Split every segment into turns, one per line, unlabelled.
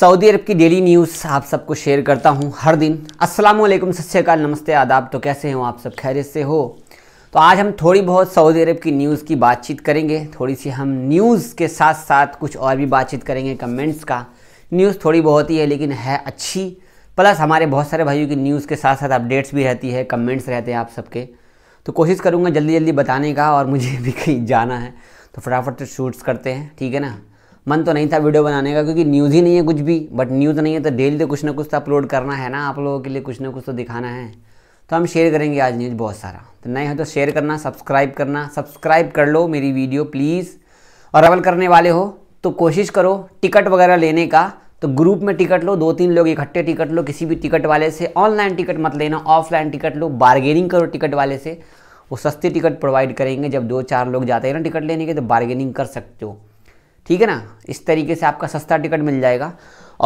Saudi अरब की daily news आप सबको शेयर करता हूँ हर दिन अस्सलाम वालेकुम सत्यकाल नमस्ते आदाब तो कैसे हो आप सब खैरियत से हो तो आज हम थोड़ी बहुत सऊदी अरब की न्यूज़ की बातचीत करेंगे थोड़ी सी हम न्यूज़ के साथ साथ कुछ और भी बातचीत करेंगे कमेंट्स का न्यूज़ थोड़ी बहुत ही है लेकिन है अच्छी प्लस हमारे बहुत सारे भाइयों की न्यूज़ के साथ साथ अपडेट्स भी रहती है कमेंट्स रहते हैं आप सबके तो कोशिश करूँगा जल्दी जल्दी बताने का और मुझे भी कहीं जाना है तो फटाफट शूट्स करते हैं ठीक है ना मन तो नहीं था वीडियो बनाने का क्योंकि न्यूज़ ही नहीं है कुछ भी बट न्यूज़ नहीं है तो डेली तो कुछ ना कुछ तो अपलोड करना है ना आप लोगों के लिए कुछ ना कुछ तो दिखाना है तो हम शेयर करेंगे आज न्यूज़ बहुत सारा तो नए हो तो शेयर करना सब्सक्राइब करना सब्सक्राइब कर लो मेरी वीडियो प्लीज़ और अवल करने वाले हो तो कोशिश करो टिकट वगैरह लेने का तो ग्रुप में टिकट लो दो तीन लोग इकट्ठे टिकट लो किसी भी टिकट वाले से ऑनलाइन टिकट मत लेना ऑफलाइन टिकट लो बार्गेनिंग करो टिकट वाले से वो सस्ती टिकट प्रोवाइड करेंगे जब दो चार लोग जाते हैं ना टिकट लेने के तो बार्गेनिंग कर सकते हो ठीक है ना इस तरीके से आपका सस्ता टिकट मिल जाएगा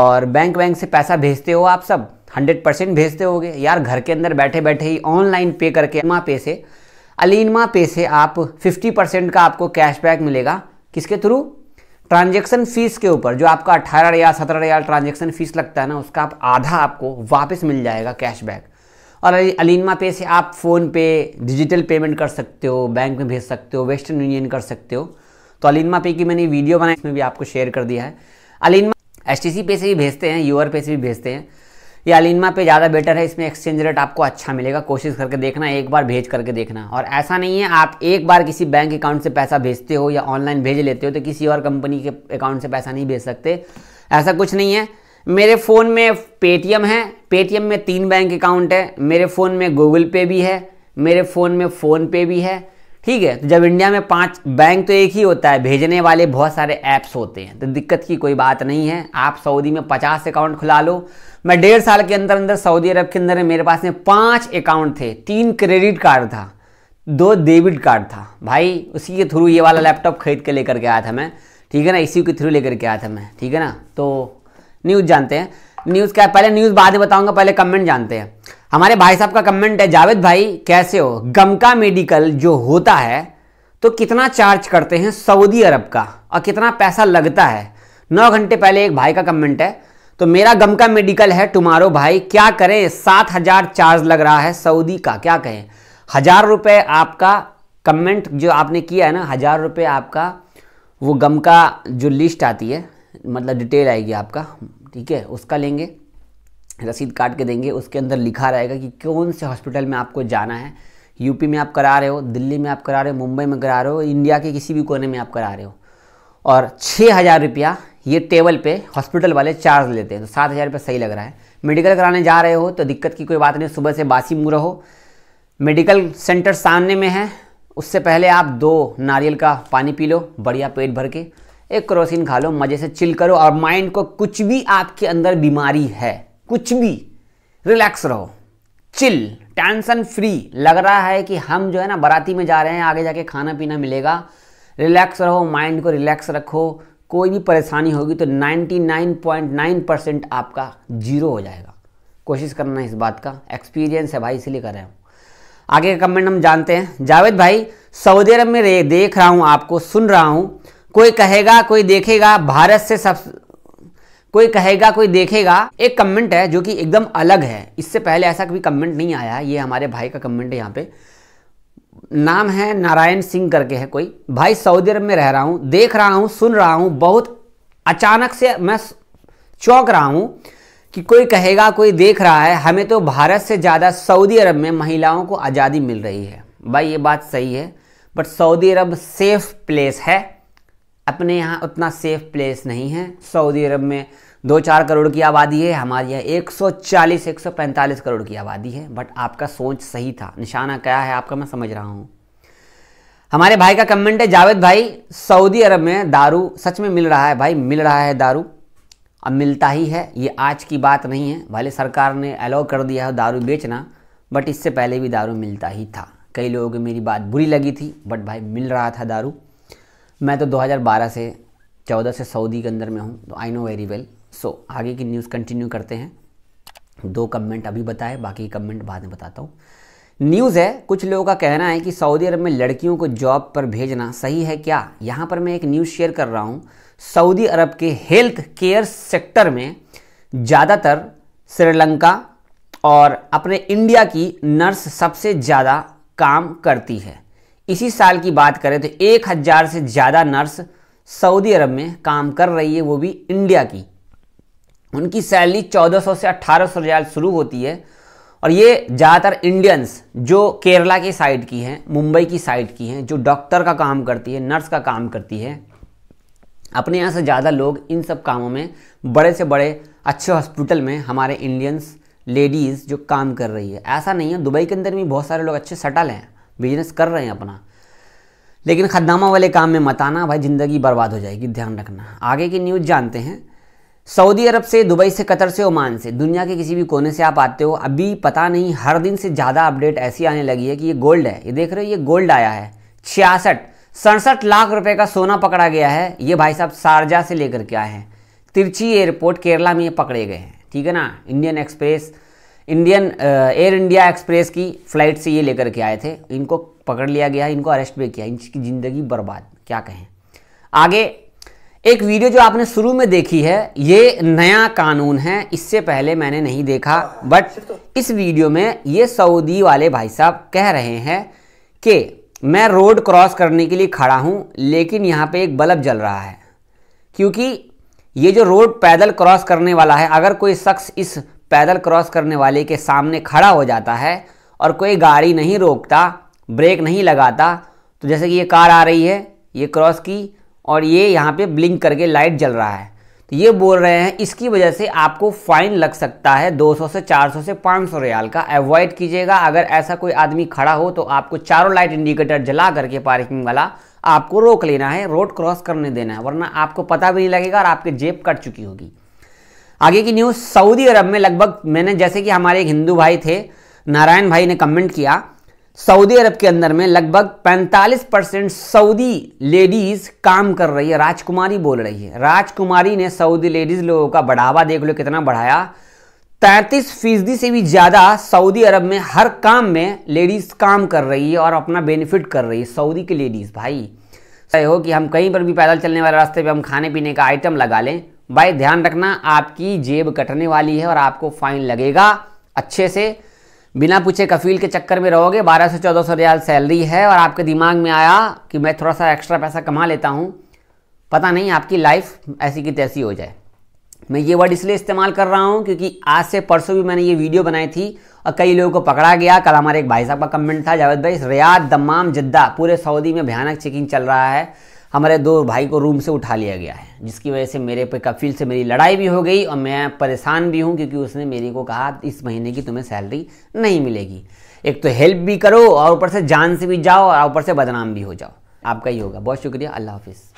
और बैंक बैंक से पैसा भेजते हो आप सब 100 परसेंट भेजते होगे यार घर के अंदर बैठे बैठे ही ऑनलाइन पे करके अलीमा पे से अलीमा पे से आप 50 परसेंट का आपको कैशबैक मिलेगा किसके थ्रू ट्रांजेक्शन फ़ीस के ऊपर जो आपका अट्ठारह या सत्रह रियाल ट्रांजेक्शन फ़ीस लगता है ना उसका आप आधा आपको वापस मिल जाएगा कैशबैक और अलीमा पे से आप फ़ोन पे डिजिटल पेमेंट कर सकते हो बैंक में भेज सकते हो वेस्टर्न यूनियन कर सकते हो तो अलिनमा पे की मैंने वीडियो बनाई इसमें भी आपको शेयर कर दिया है अलिनमा सी पे से भी भेजते हैं यूआर पे से भी भेजते हैं ये अलिनमा पे ज़्यादा बेटर है इसमें एक्सचेंज रेट आपको अच्छा मिलेगा कोशिश करके देखना एक बार भेज करके देखना और ऐसा नहीं है आप एक बार किसी बैंक अकाउंट से पैसा भेजते हो या ऑनलाइन भेज लेते हो तो किसी और कंपनी के अकाउंट से पैसा नहीं भेज सकते ऐसा कुछ नहीं है मेरे फ़ोन में पेटीएम है पेटीएम में तीन बैंक अकाउंट है मेरे फ़ोन में गूगल पे भी है मेरे फ़ोन में फ़ोनपे भी है ठीक है तो जब इंडिया में पांच बैंक तो एक ही होता है भेजने वाले बहुत सारे ऐप्स होते हैं तो दिक्कत की कोई बात नहीं है आप सऊदी में पचास अकाउंट खुला लो मैं डेढ़ साल के अंदर अंदर सऊदी अरब के अंदर मेरे पास में पाँच अकाउंट थे तीन क्रेडिट कार्ड था दो डेबिट कार्ड था भाई उसी के थ्रू ये वाला लैपटॉप खरीद के लेकर के आया था मैं ठीक है ना इसी के थ्रू लेकर के आया था मैं ठीक है ना तो न्यूज़ जानते हैं न्यूज़ क्या पहले न्यूज़ बाद में बताऊंगा पहले कमेंट जानते हैं हमारे भाई साहब का कमेंट है जावेद भाई कैसे हो गमका मेडिकल जो होता है तो कितना चार्ज करते हैं सऊदी अरब का और कितना पैसा लगता है नौ घंटे पहले एक भाई का कमेंट है तो मेरा गमका मेडिकल है टुमारो भाई क्या करें सात हज़ार चार्ज लग रहा है सऊदी का क्या कहें हज़ार रुपए आपका कमेंट जो आपने किया है ना हज़ार रुपये आपका वो गमका जो लिस्ट आती है मतलब डिटेल आएगी आपका ठीक है उसका लेंगे रसीद काट के देंगे उसके अंदर लिखा रहेगा कि कौन से हॉस्पिटल में आपको जाना है यूपी में आप करा रहे हो दिल्ली में आप करा रहे हो मुंबई में करा रहे हो इंडिया के किसी भी कोने में आप करा रहे हो और छः हज़ार रुपया ये टेबल पे हॉस्पिटल वाले चार्ज लेते हैं तो सात हज़ार रुपया सही लग रहा है मेडिकल कराने जा रहे हो तो दिक्कत की कोई बात नहीं सुबह से बासी मुँह रहो मेडिकल सेंटर सामने में है उससे पहले आप दो नारियल का पानी पी लो बढ़िया पेट भर के एक क्रोसिन खा लो मज़े से चिल करो और माइंड को कुछ भी आपके अंदर बीमारी है कुछ भी रिलैक्स रहो चिल टेंशन फ्री लग रहा है कि हम जो है ना बाराती में जा रहे हैं आगे जाके खाना पीना मिलेगा रिलैक्स रहो माइंड को रिलैक्स रखो कोई भी परेशानी होगी तो 99.9 परसेंट आपका जीरो हो जाएगा कोशिश करना इस बात का एक्सपीरियंस है भाई इसलिए कर रहे हूँ आगे का कमेंट हम जानते हैं जावेद भाई सऊदी अरब में देख रहा हूँ आपको सुन रहा हूँ कोई कहेगा कोई देखेगा भारत से सब कोई कहेगा कोई देखेगा एक कमेंट है जो कि एकदम अलग है इससे पहले ऐसा कभी कमेंट नहीं आया ये हमारे भाई का कमेंट है यहाँ पे नाम है नारायण सिंह करके है कोई भाई सऊदी अरब में रह रहा हूँ देख रहा हूँ सुन रहा हूँ बहुत अचानक से मैं चौंक रहा हूँ कि कोई कहेगा कोई देख रहा है हमें तो भारत से ज़्यादा सऊदी अरब में महिलाओं को आज़ादी मिल रही है भाई ये बात सही है but Saudi Arab safe place है अपने यहाँ उतना सेफ प्लेस नहीं है सऊदी अरब में दो चार करोड़ की आबादी है हमारे यहाँ 140 145 करोड़ की आबादी है बट आपका सोच सही था निशाना क्या है आपका मैं समझ रहा हूँ हमारे भाई का कमेंट है जावेद भाई सऊदी अरब में दारू सच में मिल रहा है भाई मिल रहा है दारू अब मिलता ही है ये आज की बात नहीं है भले सरकार ने अलाउ कर दिया है दारू बेचना बट इससे पहले भी दारू मिलता ही था कई लोगों को मेरी बात बुरी लगी थी बट भाई मिल रहा था दारू मैं तो 2012 से 14 से सऊदी के अंदर में हूँ तो I know very well so आगे की न्यूज़ कंटिन्यू करते हैं दो कमेंट अभी बताए बाकी कमेंट बाद में बताता हूँ न्यूज़ है कुछ लोगों का कहना है कि सऊदी अरब में लड़कियों को जॉब पर भेजना सही है क्या यहाँ पर मैं एक न्यूज़ शेयर कर रहा हूँ सऊदी अरब के हेल्थ केयर सेक्टर में ज़्यादातर श्रीलंका और अपने इंडिया की नर्स सबसे ज़्यादा काम करती है इसी साल की बात करें तो एक हज़ार से ज़्यादा नर्स सऊदी अरब में काम कर रही है वो भी इंडिया की उनकी सैलरी 1400 से 1800 सौ रियाल शुरू होती है और ये ज़्यादातर इंडियंस जो केरला के साइड की हैं मुंबई की साइड की हैं जो डॉक्टर का काम करती है नर्स का काम करती है अपने यहाँ से ज़्यादा लोग इन सब कामों में बड़े से बड़े अच्छे हॉस्पिटल में हमारे इंडियंस लेडीज़ जो काम कर रही है ऐसा नहीं है दुबई के अंदर भी बहुत सारे लोग अच्छे सटल हैं बिजनेस कर रहे हैं अपना लेकिन खदामा वाले काम में मत आना भाई ज़िंदगी बर्बाद हो जाएगी ध्यान रखना आगे की न्यूज़ जानते हैं सऊदी अरब से दुबई से कतर से ओमान से दुनिया के किसी भी कोने से आप आते हो अभी पता नहीं हर दिन से ज़्यादा अपडेट ऐसी आने लगी है कि ये गोल्ड है ये देख रहे हो ये गोल्ड आया है छियासठ सड़सठ लाख रुपए का सोना पकड़ा गया है ये भाई साहब शारजा से लेकर के आए हैं तिरची एयरपोर्ट केरला में ये पकड़े गए हैं ठीक है ना Indian Express Indian Air India Express की फ़्लाइट से ये लेकर के आए थे इनको पकड़ लिया गया इनको अरेस्ट भी किया इनकी ज़िंदगी बर्बाद क्या कहें आगे एक वीडियो जो आपने शुरू में देखी है ये नया कानून है इससे पहले मैंने नहीं देखा बट इस वीडियो में ये सऊदी वाले भाई साहब कह रहे हैं कि मैं रोड क्रॉस करने के लिए खड़ा हूँ लेकिन यहाँ पे एक बल्ब जल रहा है क्योंकि ये जो रोड पैदल क्रॉस करने वाला है अगर कोई शख्स इस पैदल क्रॉस करने वाले के सामने खड़ा हो जाता है और कोई गाड़ी नहीं रोकता ब्रेक नहीं लगाता तो जैसे कि ये कार आ रही है ये क्रॉस की और ये यहाँ पे ब्लिंक करके लाइट जल रहा है तो ये बोल रहे हैं इसकी वजह से आपको फ़ाइन लग सकता है 200 से 400 से 500 रियाल का अवॉइड कीजिएगा अगर ऐसा कोई आदमी खड़ा हो तो आपको चारों लाइट इंडिकेटर जला करके पार्किंग वाला आपको रोक लेना है रोड क्रॉस करने देना है वरना आपको पता भी नहीं लगेगा और आपकी जेब कट चुकी होगी आगे की न्यूज़ सऊदी अरब में लगभग मैंने जैसे कि हमारे एक हिंदू भाई थे नारायण भाई ने कमेंट किया सऊदी अरब के अंदर में लगभग 45 परसेंट सऊदी लेडीज़ काम कर रही है राजकुमारी बोल रही है राजकुमारी ने सऊदी लेडीज़ लोगों का बढ़ावा देख लो कितना बढ़ाया तैंतीस फीसदी से भी ज़्यादा सऊदी अरब में हर काम में लेडीज़ काम कर रही है और अपना बेनिफिट कर रही है सऊदी की लेडीज़ भाई सही हो कि हम कहीं पर भी पैदल चलने वाले रास्ते पे हम खाने पीने का आइटम लगा लें भाई ध्यान रखना आपकी जेब कटने वाली है और आपको फाइन लगेगा अच्छे से बिना पूछे कफील के चक्कर में रहोगे बारह से चौदह सौ रियाल सैलरी है और आपके दिमाग में आया कि मैं थोड़ा सा एक्स्ट्रा पैसा कमा लेता हूँ पता नहीं आपकी लाइफ ऐसी की तैसी हो जाए मैं ये वर्ड इसलिए इस्तेमाल कर रहा हूँ क्योंकि आज से परसों भी मैंने ये वीडियो बनाई थी और कई लोगों को पकड़ा गया कल हमारे एक भाई साहब का कमेंट था जावेद भाई रियाद दमाम जिद्दा पूरे सऊदी में भयानक चेकिंग चल रहा है हमारे दो भाई को रूम से उठा लिया गया है जिसकी वजह से मेरे पे कफील से मेरी लड़ाई भी हो गई और मैं परेशान भी हूँ क्योंकि उसने मेरे को कहा इस महीने की तुम्हें सैलरी नहीं मिलेगी एक तो हेल्प भी करो और ऊपर से जान से भी जाओ और ऊपर से बदनाम भी हो जाओ आपका ही होगा बहुत शुक्रिया अल्लाह हाफिज़